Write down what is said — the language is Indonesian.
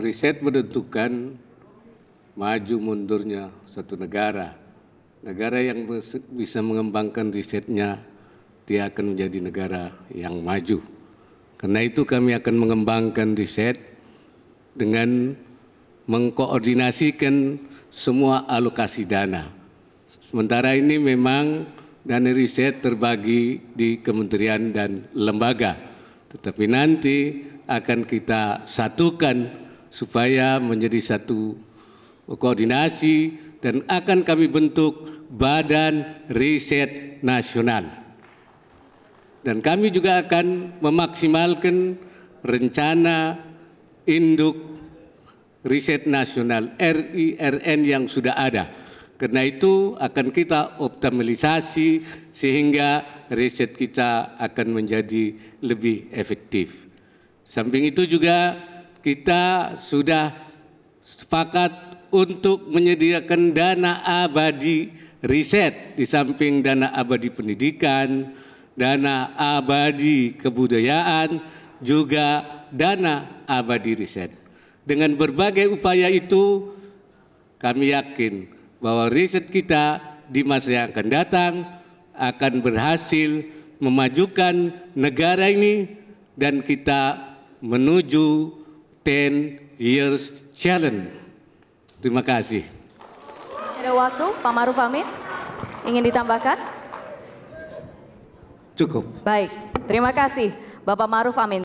riset menentukan maju mundurnya satu negara. Negara yang bisa mengembangkan risetnya, dia akan menjadi negara yang maju. Karena itu kami akan mengembangkan riset dengan mengkoordinasikan semua alokasi dana. Sementara ini memang dana riset terbagi di kementerian dan lembaga, tetapi nanti akan kita satukan supaya menjadi satu koordinasi dan akan kami bentuk Badan Riset Nasional. Dan kami juga akan memaksimalkan rencana induk riset nasional RIRN yang sudah ada. Karena itu akan kita optimalisasi sehingga riset kita akan menjadi lebih efektif. Samping itu juga kita sudah sepakat untuk menyediakan dana abadi riset di samping dana abadi pendidikan, dana abadi kebudayaan, juga dana abadi riset. Dengan berbagai upaya itu, kami yakin bahwa riset kita di masa yang akan datang akan berhasil memajukan negara ini dan kita menuju 10 Years Challenge. Terima kasih. Ada waktu, Pak Maruf Amin. Ingin ditambahkan? Cukup. Baik, terima kasih Bapak Maruf Amin.